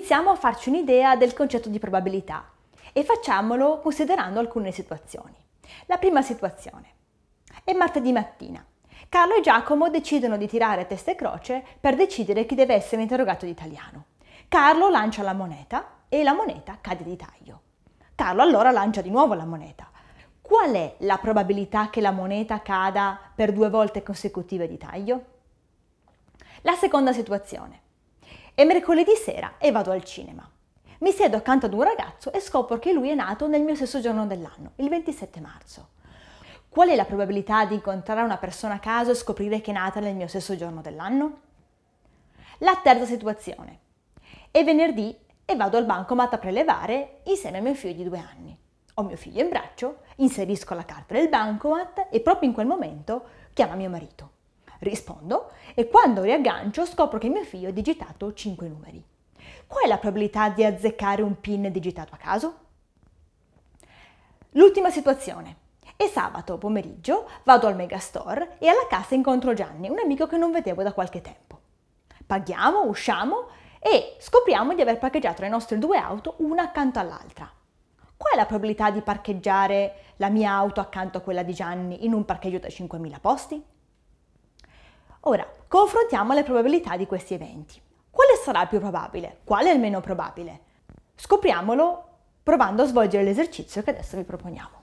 iniziamo a farci un'idea del concetto di probabilità e facciamolo considerando alcune situazioni. La prima situazione. È martedì mattina. Carlo e Giacomo decidono di tirare a testa e croce per decidere chi deve essere interrogato di italiano. Carlo lancia la moneta e la moneta cade di taglio. Carlo allora lancia di nuovo la moneta. Qual è la probabilità che la moneta cada per due volte consecutive di taglio? La seconda situazione. È mercoledì sera e vado al cinema. Mi siedo accanto ad un ragazzo e scopro che lui è nato nel mio stesso giorno dell'anno, il 27 marzo. Qual è la probabilità di incontrare una persona a caso e scoprire che è nata nel mio stesso giorno dell'anno? La terza situazione. È venerdì e vado al bancomat a prelevare insieme a mio figlio di due anni. Ho mio figlio in braccio, inserisco la carta del bancomat e proprio in quel momento chiama mio marito rispondo e quando riaggancio scopro che mio figlio ha digitato 5 numeri. Qual è la probabilità di azzeccare un PIN digitato a caso? L'ultima situazione. E sabato pomeriggio vado al megastore e alla cassa incontro Gianni, un amico che non vedevo da qualche tempo. Paghiamo, usciamo e scopriamo di aver parcheggiato le nostre due auto una accanto all'altra. Qual è la probabilità di parcheggiare la mia auto accanto a quella di Gianni in un parcheggio da 5.000 posti? Ora, confrontiamo le probabilità di questi eventi. Quale sarà il più probabile? Quale è il meno probabile? Scopriamolo provando a svolgere l'esercizio che adesso vi proponiamo.